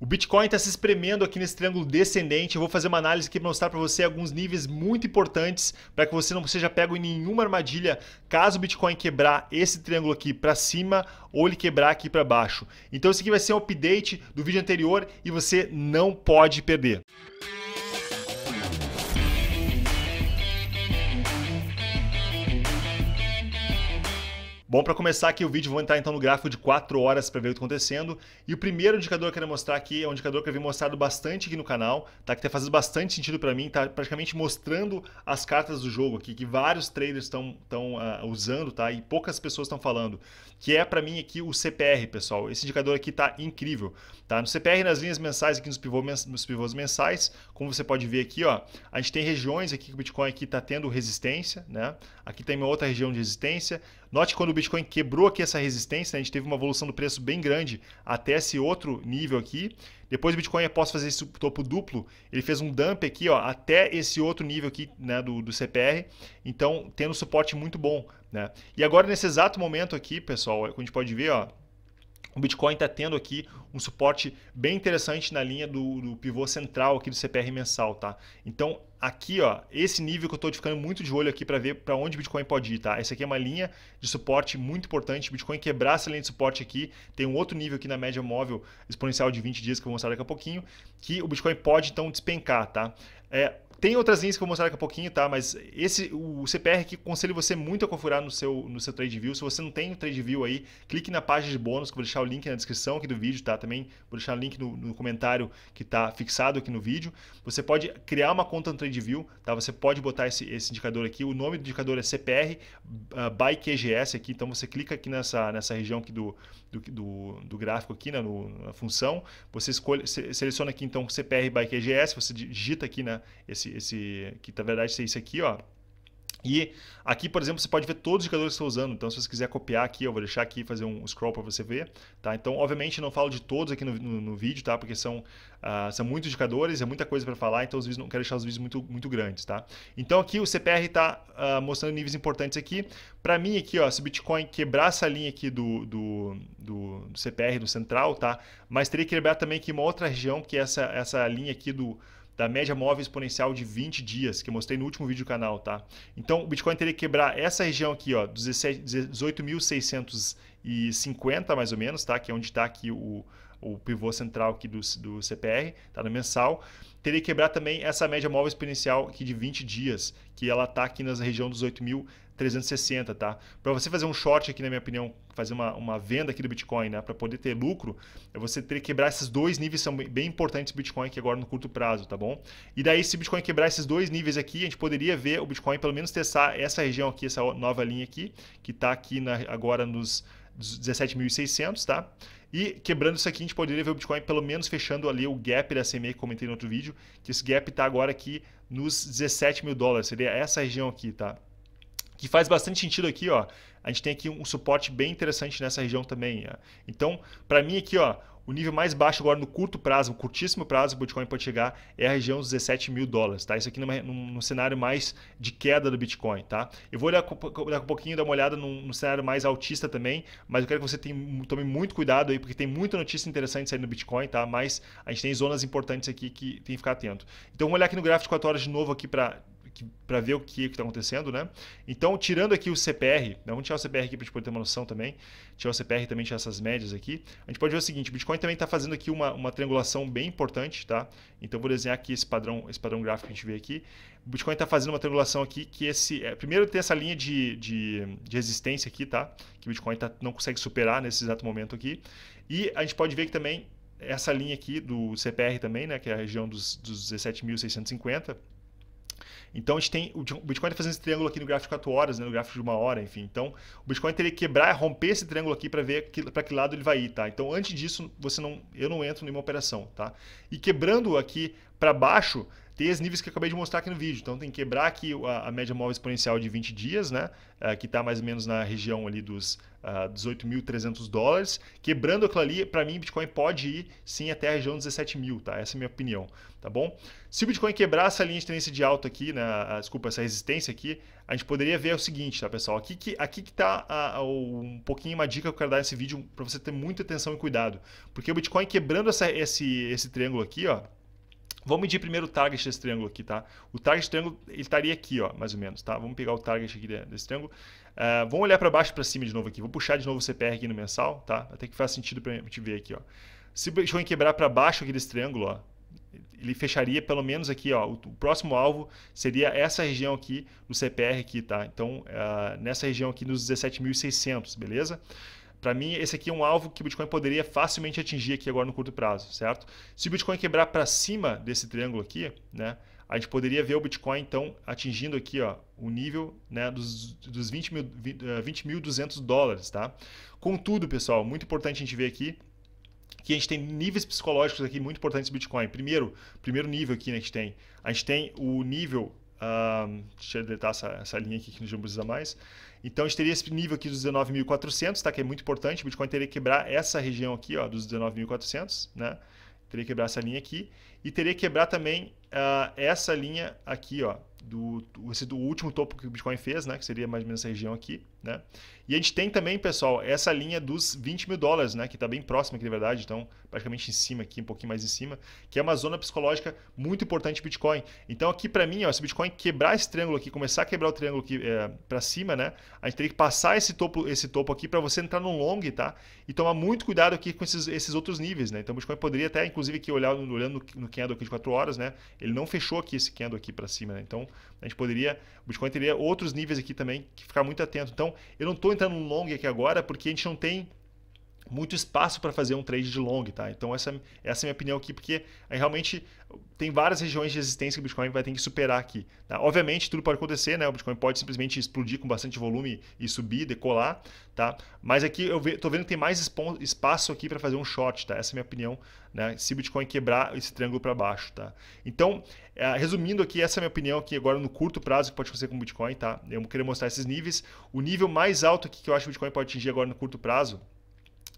O Bitcoin está se espremendo aqui nesse triângulo descendente. Eu vou fazer uma análise aqui para mostrar para você alguns níveis muito importantes para que você não seja pego em nenhuma armadilha caso o Bitcoin quebrar esse triângulo aqui para cima ou ele quebrar aqui para baixo. Então, esse aqui vai ser um update do vídeo anterior e você não pode perder. Bom, para começar aqui o vídeo, vou entrar então no gráfico de 4 horas para ver o que está acontecendo. E o primeiro indicador que eu quero mostrar aqui é um indicador que eu vi mostrado bastante aqui no canal, tá? que tem fazendo bastante sentido para mim, está praticamente mostrando as cartas do jogo aqui, que vários traders estão uh, ah, usando tá? e poucas pessoas estão falando, que é para mim aqui o CPR, pessoal. Esse indicador aqui está incrível. Tá? No CPR, nas linhas mensais, aqui nos pivôs, nos pivôs mensais, como você pode ver aqui, ó, a gente tem regiões aqui que o Bitcoin está tendo resistência, né? aqui tem uma outra região de resistência. Note quando Bitcoin quebrou aqui essa resistência, né? a gente teve uma evolução do preço bem grande até esse outro nível aqui. Depois o Bitcoin, após fazer esse topo duplo, ele fez um dump aqui ó, até esse outro nível aqui né, do, do CPR. Então, tendo suporte muito bom. Né? E agora, nesse exato momento aqui, pessoal, é a gente pode ver, ó, o Bitcoin está tendo aqui um suporte bem interessante na linha do, do, pivô central aqui do CPR mensal, tá? Então, aqui, ó, esse nível que eu estou ficando muito de olho aqui para ver para onde o Bitcoin pode ir, tá? Essa aqui é uma linha de suporte muito importante. O Bitcoin quebrar essa linha de suporte aqui, tem um outro nível aqui na média móvel exponencial de 20 dias que eu vou mostrar daqui a pouquinho, que o Bitcoin pode, então, despencar, tá? É, tem outras linhas que eu vou mostrar daqui a pouquinho, tá? Mas esse, o CPR que conselho você muito a configurar no seu, no seu TradeView Se você não tem o TradeView aí, clique na página de bônus, que eu vou deixar o link na descrição aqui do vídeo, tá? Também vou deixar o link no, no comentário que está fixado aqui no vídeo. Você pode criar uma conta no TradeView tá? Você pode botar esse, esse indicador aqui. O nome do indicador é CPR uh, ah, by QGS aqui. Então você clica aqui nessa, nessa região aqui do, do, do, do gráfico aqui, né? No, na função. Você escolhe, seleciona aqui então CPR by QGS, você digita aqui né, esse esse, esse que na verdade é esse aqui, ó. E aqui, por exemplo, você pode ver todos os indicadores que estou tá usando. Então, se você quiser copiar aqui, eu vou deixar aqui fazer um scroll para você ver. Tá? Então, obviamente, não falo de todos aqui no, no, no vídeo, tá? Porque são, uh, são muitos indicadores, é muita coisa para falar, então os vídeos, não quero deixar os vídeos muito, muito grandes, tá? Então, aqui o CPR está uh, ah, mostrando níveis importantes aqui. Para mim, aqui, ó, se o Bitcoin quebrar essa linha aqui do, do, do, do CPR, do central, tá? Mas teria que quebrar também aqui uma outra região, que é essa, essa linha aqui do da média móvel exponencial de 20 dias, que eu mostrei no último vídeo do canal, tá? Então, o Bitcoin teria que quebrar essa região aqui, ó, 18.650 mais ou menos, tá? Que é onde está aqui o, o pivô central aqui do, do CPR, tá no mensal. Teria que quebrar também essa média móvel exponencial aqui de 20 dias, que ela tá aqui na região dos 8.360, tá? Para você fazer um short aqui, na minha opinião, fazer uma, uma venda aqui do Bitcoin, né? Para poder ter lucro, é você teria que quebrar esses dois níveis, são bem importantes do Bitcoin aqui agora no curto prazo, tá bom? E daí, se o Bitcoin quebrar esses dois níveis aqui, a gente poderia ver o Bitcoin pelo menos testar essa região aqui, essa nova linha aqui, que está aqui na, agora nos 17.600, tá? E quebrando isso aqui, a gente poderia ver o Bitcoin pelo menos fechando ali o gap da CME que comentei no outro vídeo, que esse gap está agora aqui nos 17 mil dólares, seria essa região aqui, tá? Que faz bastante sentido aqui, ó. A gente tem aqui um suporte bem interessante nessa região também. Ó. Então, para mim aqui, ó, o nível mais baixo agora no curto prazo, no curtíssimo prazo, o Bitcoin pode chegar é a região dos 17 mil dólares, tá? Isso aqui no num, cenário mais de queda do Bitcoin, tá? Eu vou olhar dar um pouquinho, dar uma olhada num, cenário mais altista também, mas eu quero que você tenha, tome muito cuidado aí, porque tem muita notícia interessante saindo do Bitcoin, tá? Mas a gente tem zonas importantes aqui que tem que ficar atento. Então vamos olhar aqui no gráfico de 4 horas de novo aqui para para ver o que está acontecendo, né? Então, tirando aqui o CPR, né? vamos tirar o CPR aqui para a gente poder ter uma noção também, tirar o CPR também, tirar essas médias aqui, a gente pode ver o seguinte, o Bitcoin também está fazendo aqui uma, uma triangulação bem importante, tá? Então, vou desenhar aqui esse padrão, esse padrão gráfico que a gente vê aqui. O Bitcoin está fazendo uma triangulação aqui que esse... É, primeiro tem essa linha de, de, de, resistência aqui, tá? Que o Bitcoin tá, não consegue superar nesse exato momento aqui. E a gente pode ver que também essa linha aqui do CPR também, né? Que é a região dos, dos 17.650, então a gente tem. O Bitcoin está fazendo esse triângulo aqui no gráfico de 4 horas, né, no gráfico de uma hora, enfim. Então o Bitcoin teria que quebrar, romper esse triângulo aqui para ver para que lado ele vai ir, tá? Então antes disso, você não, eu não entro em nenhuma operação, tá? E quebrando aqui para baixo, ter os níveis que eu acabei de mostrar aqui no vídeo. Então tem que quebrar aqui a, a média móvel exponencial de 20 dias, né? Uh, que está mais ou menos na região ali dos uh, ah, 18.300 dólares. Quebrando aquilo ali, para mim, Bitcoin pode ir sim até a região 17 mil, tá? Essa é a minha opinião, tá bom? Se o Bitcoin quebrar essa linha de tendência de alta aqui, né? Ah, desculpa, essa resistência aqui, a gente poderia ver o seguinte, tá, pessoal? Aqui que, aqui que tá ah, um pouquinho uma dica que eu quero dar nesse vídeo para você ter muita atenção e cuidado. Porque o Bitcoin quebrando essa, esse, esse triângulo aqui, ó, Vamos medir primeiro o target desse triângulo aqui, tá? O target desse triângulo, ele estaria aqui, ó, mais ou menos, tá? Vamos pegar o target aqui desse triângulo. Uh, vamos olhar para baixo para cima de novo aqui. Vou puxar de novo o CPR aqui no mensal, tá? Até que faz sentido para a gente ver aqui, ó. Se eu quebrar para baixo aqui desse triângulo, ó, ele fecharia pelo menos aqui, ó, o, próximo alvo seria essa região aqui no CPR aqui, tá? Então, uh, nessa região aqui nos 17.600, beleza? Para mim, esse aqui é um alvo que o Bitcoin poderia facilmente atingir aqui agora no curto prazo, certo? Se o Bitcoin quebrar para cima desse triângulo aqui, né, a gente poderia ver o Bitcoin então atingindo aqui ó, o nível né, dos, dos 20.200 20, mil, eh, dólares, tá? Contudo, pessoal, muito importante a gente ver aqui que a gente tem níveis psicológicos aqui muito importantes do Bitcoin. Primeiro, primeiro nível aqui né, a gente tem, a gente tem o nível um, deixa eu deletar essa, essa linha aqui que não precisa mais. Então a gente teria esse nível aqui dos 19.400, tá? que é muito importante. O Bitcoin teria que quebrar essa região aqui ó, dos 19.400, né? teria que quebrar essa linha aqui e teria que quebrar também uh, essa linha aqui, ó, do, esse, do último topo que o Bitcoin fez, né? Que seria mais ou menos essa região aqui, né? E a gente tem também, pessoal, essa linha dos 20 mil dólares, né? Que está bem próxima aqui, na verdade. Então, praticamente em cima aqui, um pouquinho mais em cima. Que é uma zona psicológica muito importante Bitcoin. Então, aqui para mim, ó, se o Bitcoin quebrar esse triângulo aqui, começar a quebrar o triângulo aqui é, eh, para cima, né? A gente teria que passar esse topo, esse topo aqui para você entrar no long, tá? E tomar muito cuidado aqui com esses, esses outros níveis, né? Então, o Bitcoin poderia até, inclusive, aqui olhar, olhando no, no candle aqui de 4 horas, né? Ele não fechou aqui esse candle aqui para cima, né? Então, a gente poderia, o Bitcoin teria outros níveis aqui também que ficar muito atento. Então, eu não estou entrando no long aqui agora porque a gente não tem muito espaço para fazer um trade de long, tá? Então essa, essa é a minha opinião aqui, porque é realmente tem várias regiões de resistência que o Bitcoin vai ter que superar aqui. Tá? Obviamente tudo pode acontecer, né? O Bitcoin pode simplesmente explodir com bastante volume e subir, decolar, tá? Mas aqui eu ve tô vendo que tem mais espaço aqui para fazer um short, tá? Essa é a minha opinião, né? Se o Bitcoin quebrar esse triângulo para baixo, tá? Então, é, resumindo aqui, essa é a minha opinião aqui agora no curto prazo que pode acontecer com o Bitcoin, tá? Eu queria mostrar esses níveis. O nível mais alto aqui que eu acho que o Bitcoin pode atingir agora no curto prazo,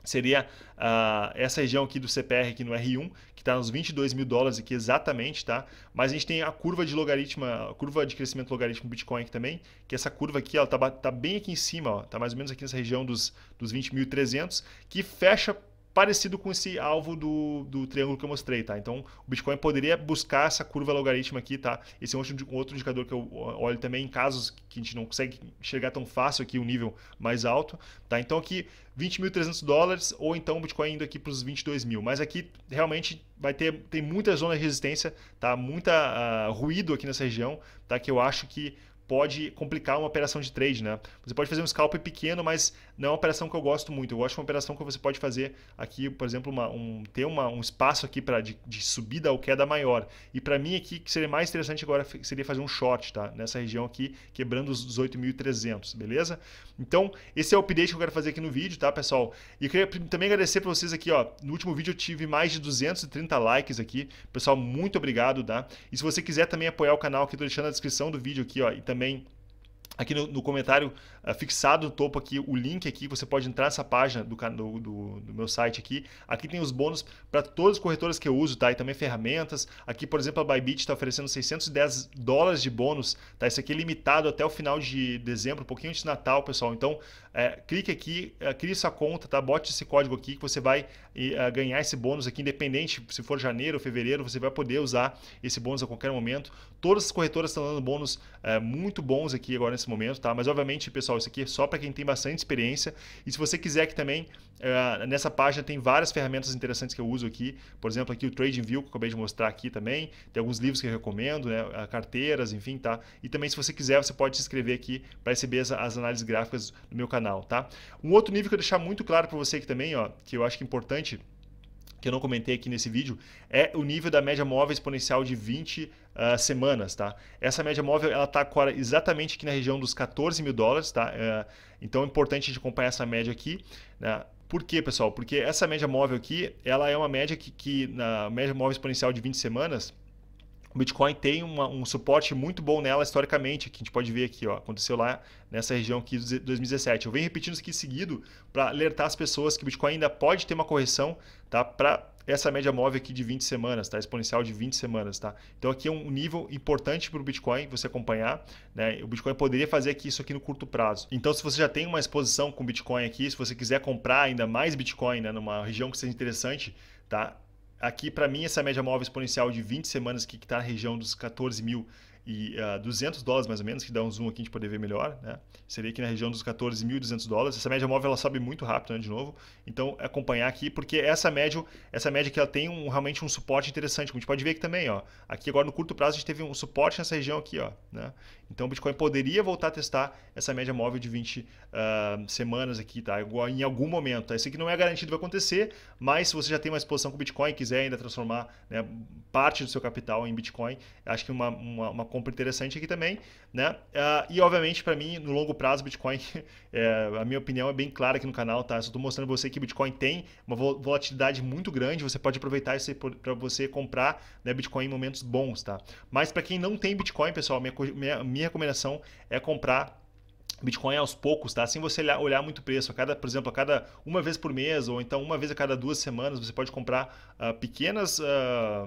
seria uh, essa região aqui do CPR aqui no R1, que está nos 22 mil dólares aqui exatamente, tá? Mas a gente tem a curva de logaritmo, a curva de crescimento logaritmo Bitcoin aqui também, que essa curva aqui, ela tá, tá bem aqui em cima, ó, tá mais ou menos aqui nessa região dos, dos 20.300, que fecha parecido com esse alvo do, do triângulo que eu mostrei, tá? Então, o Bitcoin poderia buscar essa curva logarítmica aqui, tá? Esse é um outro indicador que eu olho também em casos que a gente não consegue chegar tão fácil aqui, um nível mais alto, tá? Então, aqui, 20.300 dólares ou então o Bitcoin indo aqui para os 22 mil. Mas aqui, realmente, vai ter tem muita zona de resistência, tá? Muita uh, ruído aqui nessa região, tá? Que eu acho que pode complicar uma operação de trade, né? Você pode fazer um scalp pequeno, mas não é uma operação que eu gosto muito. Eu gosto de uma operação que você pode fazer aqui, por exemplo, uma, um, ter uma, um espaço aqui para de, de, subida ou queda maior. E para mim aqui, que seria mais interessante agora seria fazer um short, tá? Nessa região aqui, quebrando os 18.300, beleza? Então, esse é o update que eu quero fazer aqui no vídeo, tá, pessoal? E eu queria também agradecer para vocês aqui, ó. No último vídeo eu tive mais de 230 likes aqui. Pessoal, muito obrigado, tá? E se você quiser também apoiar o canal aqui, tô deixando na descrição do vídeo aqui, ó. E também também aqui no, no comentário uh, fixado no topo aqui o link aqui você pode entrar nessa página do, do, do, do meu site aqui aqui tem os bônus para todas as corretoras que eu uso tá e também ferramentas aqui por exemplo a Bybit está oferecendo 610 dólares de bônus tá isso aqui é limitado até o final de dezembro um pouquinho antes de Natal pessoal então é, clique aqui é, crie sua conta tá bote esse código aqui que você vai ah, ganhar esse bônus aqui independente se for janeiro ou fevereiro você vai poder usar esse bônus a qualquer momento todas as corretoras estão dando bônus é, muito bons aqui agora nesse momento, tá? Mas obviamente, pessoal, isso aqui é só para quem tem bastante experiência. E se você quiser que também, uh, nessa página tem várias ferramentas interessantes que eu uso aqui. Por exemplo, aqui o TradingView, que eu acabei de mostrar aqui também. Tem alguns livros que eu recomendo, né? Ah, carteiras, enfim, tá? E também, se você quiser, você pode se inscrever aqui para receber as, as, análises gráficas do meu canal, tá? Um outro nível que eu deixar muito claro para você aqui também, ó, que eu acho que é importante que eu não comentei aqui nesse vídeo, é o nível da média móvel exponencial de 20 uh, ah, semanas, tá? Essa média móvel, ela está agora exatamente aqui na região dos 14 mil dólares, tá? Uh, então é importante a gente acompanhar essa média aqui, né? Por quê, pessoal? Porque essa média móvel aqui, ela é uma média que, que na média móvel exponencial de 20 semanas, o Bitcoin tem uma, um suporte muito bom nela historicamente, que a gente pode ver aqui, ó, aconteceu lá nessa região aqui de 2017. Eu venho repetindo isso aqui seguido para alertar as pessoas que o Bitcoin ainda pode ter uma correção, tá? Para essa média móvel aqui de 20 semanas, tá? Exponencial de 20 semanas, tá? Então aqui é um nível importante para o Bitcoin você acompanhar, né? O Bitcoin poderia fazer aqui isso aqui no curto prazo. Então se você já tem uma exposição com Bitcoin aqui, se você quiser comprar ainda mais Bitcoin, né, numa região que seja interessante, tá? aqui para mim essa média móvel exponencial de 20 semanas que está na região dos 14 mil e uh, ah, 200 dólares mais ou menos, que dá um zoom aqui a gente poder ver melhor, né? Seria aqui na região dos 14.200 dólares. Essa média móvel ela sobe muito rápido, né, de novo. Então acompanhar aqui, porque essa média, essa média que ela tem um, realmente um suporte interessante, como a gente pode ver aqui também, ó. Aqui agora no curto prazo a gente teve um suporte nessa região aqui, ó, né? Então o Bitcoin poderia voltar a testar essa média móvel de 20 uh, ah, semanas aqui, tá? Em algum momento. Tá? Isso aqui não é garantido vai acontecer, mas se você já tem uma exposição com Bitcoin, e quiser ainda transformar né, parte do seu capital em Bitcoin, acho que uma, uma, uma compra interessante aqui também, né? Uh, e obviamente para mim no longo prazo Bitcoin, é, a minha opinião é bem clara aqui no canal, tá? Eu estou mostrando para você que Bitcoin tem uma volatilidade muito grande, você pode aproveitar isso para você comprar né, Bitcoin em momentos bons, tá? Mas para quem não tem Bitcoin, pessoal, minha, minha, minha recomendação é comprar Bitcoin aos poucos, tá? Sem você olhar muito preço, a cada, por exemplo, a cada uma vez por mês ou então uma vez a cada duas semanas, você pode comprar uh, pequenas uh,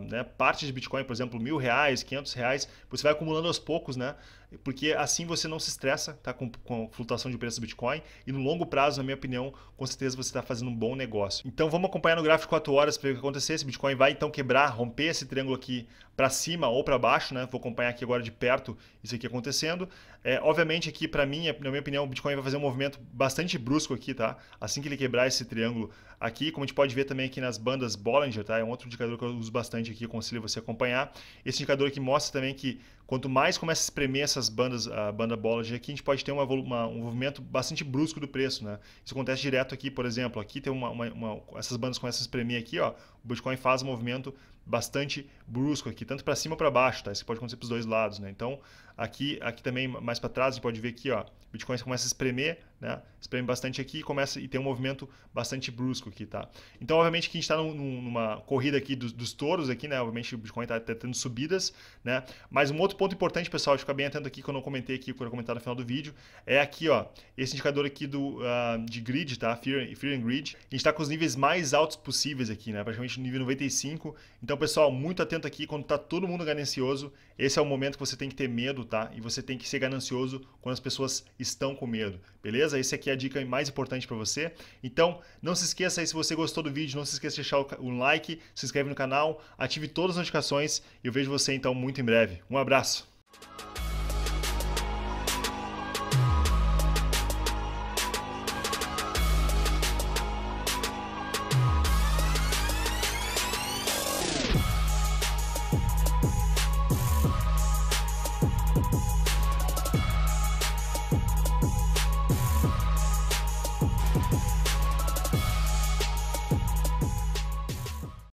né, partes de Bitcoin, por exemplo, mil reais, quinhentos reais, você vai acumulando aos poucos, né? Porque assim você não se estressa, tá? Com, com flutuação de preço do Bitcoin e no longo prazo, na minha opinião, com certeza você está fazendo um bom negócio. Então vamos acompanhar no gráfico 4 horas para ver o que acontecer. Se Bitcoin vai então quebrar, romper esse triângulo aqui para cima ou para baixo, né? Vou acompanhar aqui agora de perto isso aqui acontecendo. É, obviamente aqui, para mim, é, na minha opinião, o Bitcoin vai fazer um movimento bastante brusco aqui, tá? Assim que ele quebrar esse triângulo aqui, como a gente pode ver também aqui nas bandas Bollinger, tá? É um outro indicador que eu uso bastante aqui, aconselho você acompanhar. Esse indicador aqui mostra também que quanto mais começa a espremer essas bandas, a banda Bollinger aqui, a gente pode ter uma, uma, um movimento bastante brusco do preço, né? Isso acontece direto aqui, por exemplo, aqui tem uma, uma, uma essas bandas começam a espremer aqui, ó, o Bitcoin faz um movimento bastante brusco aqui, tanto para cima para baixo, tá? Isso pode acontecer para os dois lados, né? Então, aqui, aqui também mais para trás, a gente pode ver aqui, ó, o Bitcoin começa a espremer né? Espreme bastante aqui e começa e tem um movimento bastante brusco aqui, tá? Então, obviamente que a gente está num, numa corrida aqui dos, dos, touros aqui, né? Obviamente o Bitcoin está tá tendo subidas, né? Mas um outro ponto importante, pessoal, de ficar bem atento aqui que eu não comentei aqui, quando eu comentar no final do vídeo, é aqui, ó, esse indicador aqui do uh, de grid, tá? Fear, fear and grid. A gente está com os níveis mais altos possíveis aqui, né? Praticamente no nível 95. Então, pessoal, muito atento aqui quando está todo mundo ganancioso. Esse é o momento que você tem que ter medo, tá? E você tem que ser ganancioso quando as pessoas estão com medo, beleza? Essa aqui é a dica mais importante para você. Então, não se esqueça aí, se você gostou do vídeo, não se esqueça de deixar um like, se inscreve no canal, ative todas as notificações e eu vejo você então muito em breve. Um abraço!